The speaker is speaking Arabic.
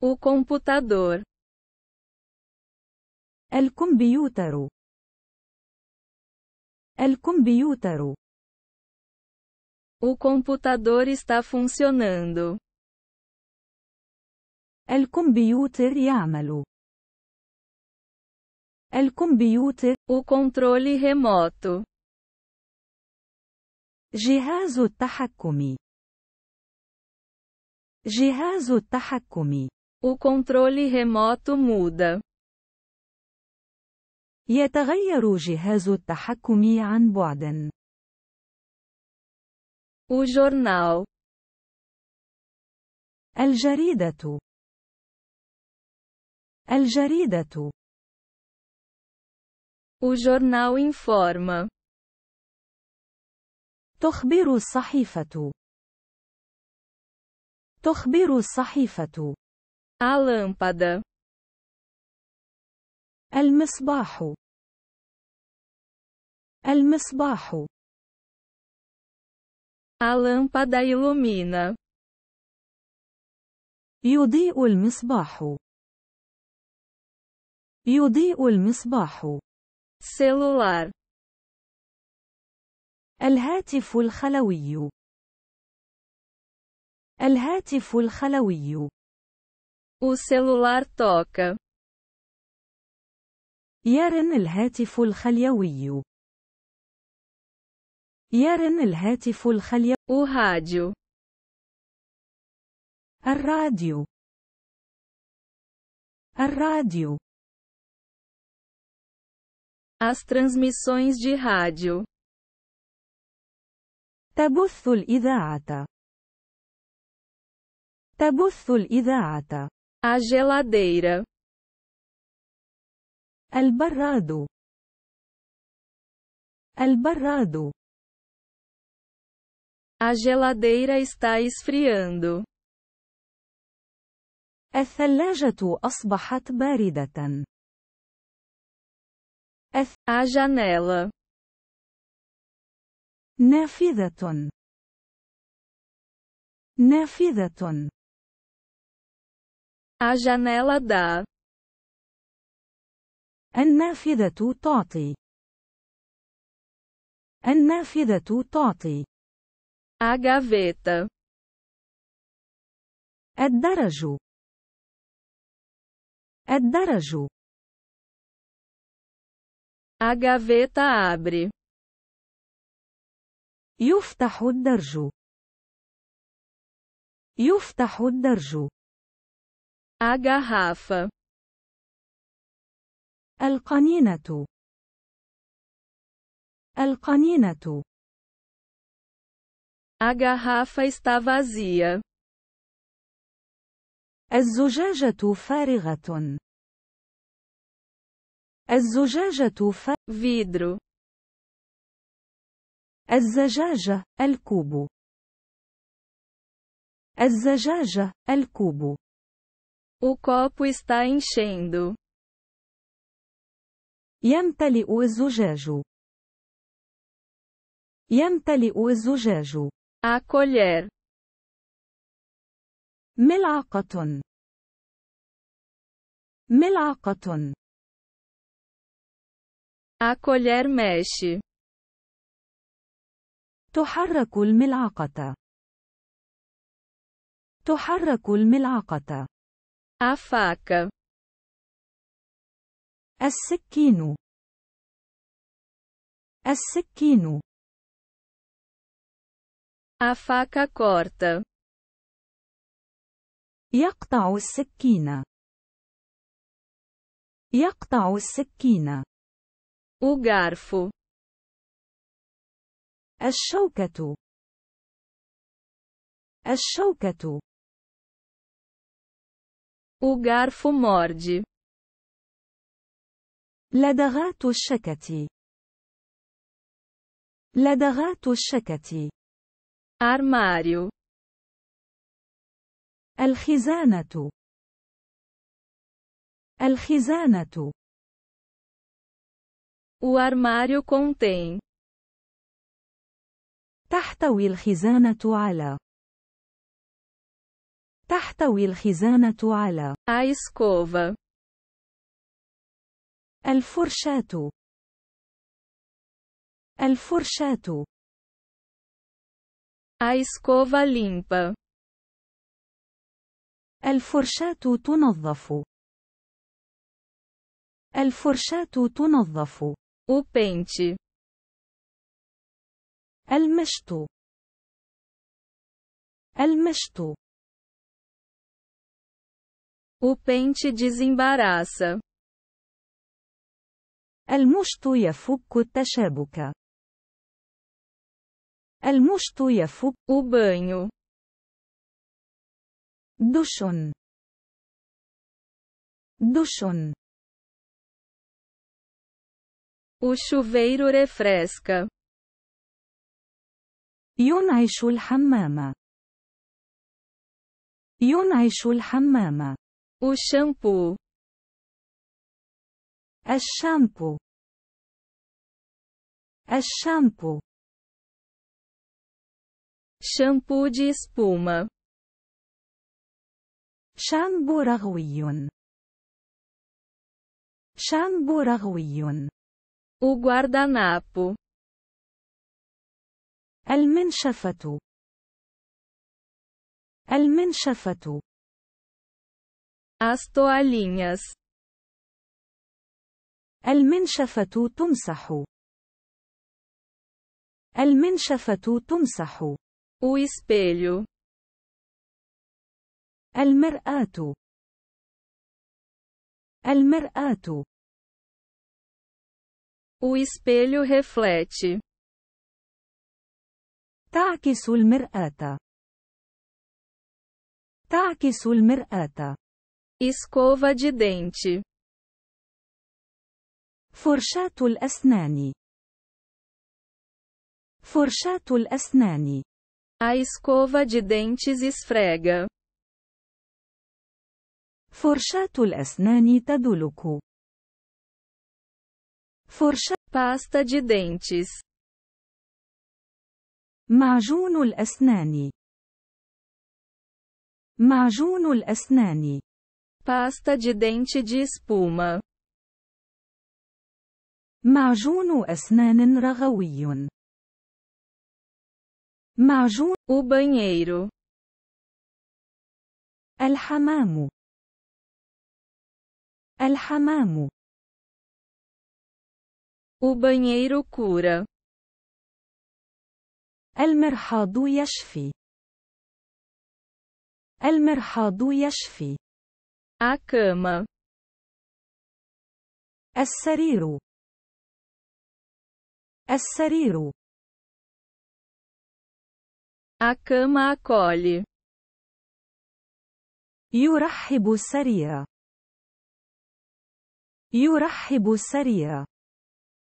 O computador. El computer. El computer. O computador está funcionando. El computer يعمل. El computer. O controle remoto. جهاز التحكم. جهاز التحكم. O controle remoto muda. يتغير جهاز التحكم عن بعد. O jornal. الجريدة. الجريدة. O jornal informa. تخبر الصحيفة. تخبر الصحيفة. A lâmpada. المصباح. المصباح. A lâmpada ilumina. يضيء المصباح. يضيء المصباح. celular. الهاتف الخلوي. الهاتف الخلوي. O celular toca. يرن الهاتف الخليوي. يرن الهاتف الخليوي. O rádio. الراديو. الراديو. As transmissões de rádio. تبث الإذاعة. تبث الإذاعة. A geladeira. البراد. البراد. A geladeira está esfriando. الثلاجة أصبحت باردة. A janela. نافذة. نافذة. A janela dá. النافذة تعطي. النافذة تعطي. A gaveta. الدرج. الدرج. A gaveta abre. يفتح الدرج. يفتح الدرج. A garrafa. القنينة. القنينة. A garrafa está vazia. الزجاجة فارغة. الزجاجة ف... vidro الزجاجة الكوب الزجاجة الكوب O copo está enchendo. يمتلئ الزجاج. يمتلئ الزجاج. A colher. ملعقة. ملعقة. A colher mexe. تحرك الملعقة. تحرك الملعقة. A faca. السكين. السكين. A faca corta. يقطع السكين. يقطع السكين. O garfo. الشوكة. الشوكة. O garfo morde. لدغات الشكة. لدغات الشكة. armário. الخزانة. الخزانة. O armário contém. تحتوي الخزانة على تحتوي الخزانة على آيسكوفا الفرشاة الفرشاة آيسكوفا escova الفرشاة تنظف الفرشاة تنظف o pente المشط المشط O pente desembaraça. المشط يفك التشابك. المشط يفك. O banho. دش. دش. O chuveiro refresca. ينعش الحمام. ينعش الحمام. O shampoo. A shampoo. A shampoo. Shampoo de espuma. Shampoo rغويون. O guardanapo. المنشفة. المنشفة. As toalhinhas. المنشفة تمسح. المنشفة تمسح. O espelho. المرآة. المرآة. O espelho reflete. تعكس المرآة. تعكس المرآة. escova de dente. Forchat al-asnani. Forchat asnani A escova de dentes esfrega. Forchat al-asnani tadluku. Forcha pasta de dentes. Majun al-asnani. Majun asnani pasta de dente de espuma. معجون أسنان رغوي. معجون o banheiro. الحمام. الحمام. O banheiro cura. المرحاض يشفي. المرحاض يشفي. A cama. السرير. السرير. A cama acolhe. يرحب السرير. يرحب السرير.